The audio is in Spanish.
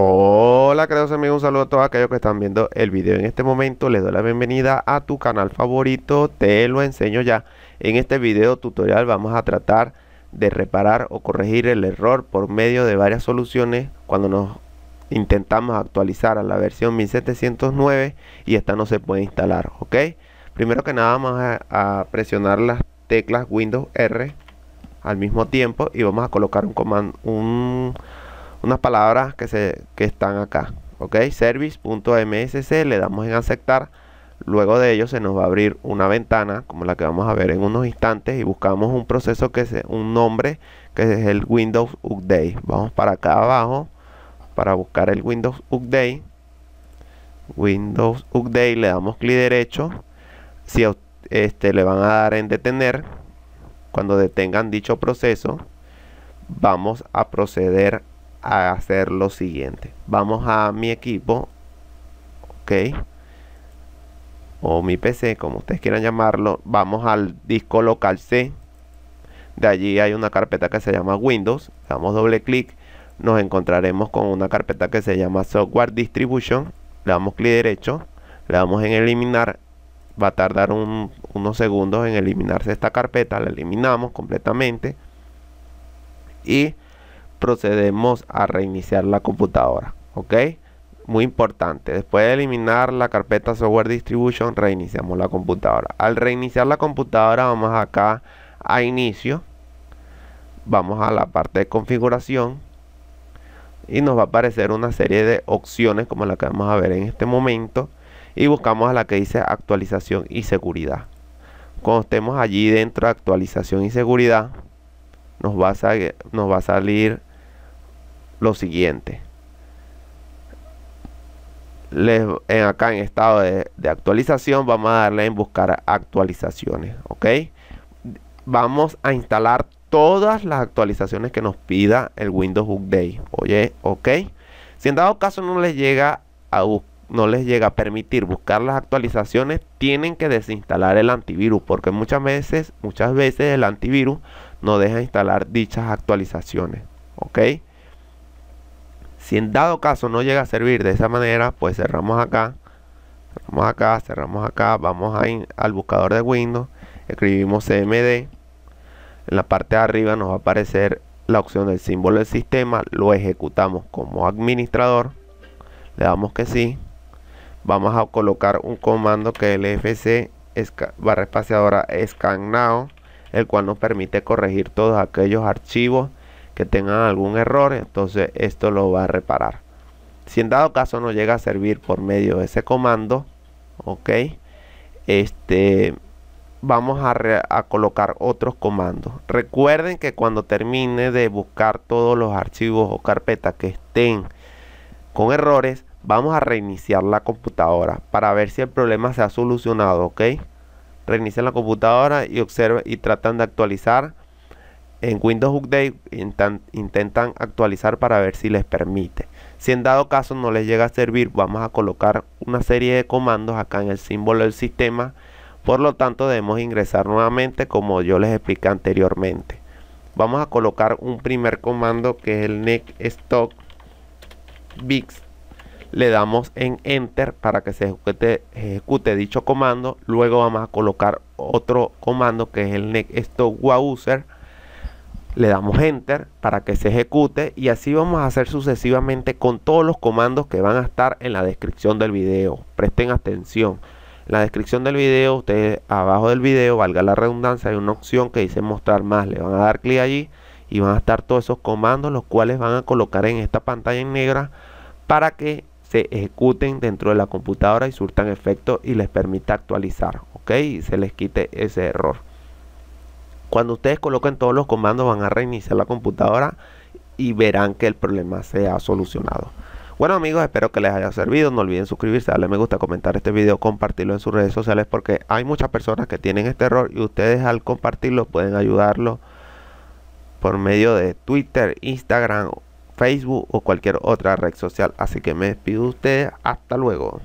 Hola queridos amigos, un saludo a todos aquellos que están viendo el video en este momento Les doy la bienvenida a tu canal favorito, te lo enseño ya En este video tutorial vamos a tratar de reparar o corregir el error por medio de varias soluciones Cuando nos intentamos actualizar a la versión 1709 y esta no se puede instalar, ok Primero que nada vamos a, presionar las teclas Windows R al mismo tiempo y vamos a colocar un comando, un unas palabras que, se, que están acá. Ok, service.msc, le damos en aceptar. Luego de ello se nos va a abrir una ventana como la que vamos a ver en unos instantes y buscamos un proceso que es un nombre que es el Windows Update. Vamos para acá abajo para buscar el Windows Update. Windows Update le damos clic derecho. Si este le van a dar en detener, cuando detengan dicho proceso, vamos a proceder a hacer lo siguiente. Vamos a mi equipo. Ok. O mi PC, como ustedes quieran llamarlo. Vamos al disco local C. De allí hay una carpeta que se llama Windows. Damos doble clic. Nos encontraremos con una carpeta que se llama Software Distribution. Le damos clic derecho. Le damos en eliminar. Va a tardar unos segundos en eliminarse esta carpeta. La eliminamos completamente. Y procedemos a reiniciar la computadora. ¿Ok? Muy importante. Después de eliminar la carpeta software distribution, reiniciamos la computadora. Al reiniciar la computadora, vamos acá a inicio. Vamos a la parte de configuración. Y nos va a aparecer una serie de opciones como la que vamos a ver en este momento. Y buscamos a la que dice actualización y seguridad. Cuando estemos allí dentro de actualización y seguridad, nos va a, nos va a salir lo siguiente. en acá en estado de, de, actualización vamos a darle en buscar actualizaciones ok vamos a instalar todas las actualizaciones que nos pida el windows update oye ok si en dado caso no les llega a no les llega a permitir buscar las actualizaciones tienen que desinstalar el antivirus porque muchas veces muchas veces el antivirus no deja instalar dichas actualizaciones ok si en dado caso no llega a servir de esa manera, pues cerramos acá, cerramos acá, cerramos acá, vamos a ir al buscador de Windows, escribimos CMD, en la parte de arriba nos va a aparecer la opción del símbolo del sistema, lo ejecutamos como administrador, le damos que sí, vamos a colocar un comando que es lfc barra espaciadora scan now, el cual nos permite corregir todos aquellos archivos que tengan algún error, entonces esto lo va a reparar. Si en dado caso no llega a servir por medio de ese comando, ok, este, vamos a, colocar otros comandos. Recuerden que cuando termine de buscar todos los archivos o carpetas que estén con errores, vamos a reiniciar la computadora para ver si el problema se ha solucionado, ¿ok? Reinician la computadora y observen y tratan de actualizar en Windows Update intentan actualizar para ver si les permite. Si en dado caso no les llega a servir, vamos a colocar una serie de comandos acá en el símbolo del sistema. Por lo tanto, debemos ingresar nuevamente como yo les expliqué anteriormente. Vamos a colocar un primer comando que es el next stop vix Le damos en enter para que se ejecute, dicho comando. Luego vamos a colocar otro comando que es el next stop wowser le damos enter para que se ejecute y así vamos a hacer sucesivamente con todos los comandos que van a estar en la descripción del video. Presten atención. En la descripción del video, ustedes abajo del video, valga la redundancia, hay una opción que dice mostrar más. Le van a dar clic allí y van a estar todos esos comandos los cuales van a colocar en esta pantalla en negra para que se ejecuten dentro de la computadora y surtan efecto y les permita actualizar, ok, y se les quite ese error. Cuando ustedes coloquen todos los comandos van a reiniciar la computadora y verán que el problema se ha solucionado. Bueno amigos, espero que les haya servido. No olviden suscribirse, darle me gusta, comentar este video, compartirlo en sus redes sociales porque hay muchas personas que tienen este error y ustedes al compartirlo pueden ayudarlo por medio de Twitter, Instagram, Facebook o cualquier otra red social. Así que me despido de ustedes. Hasta luego.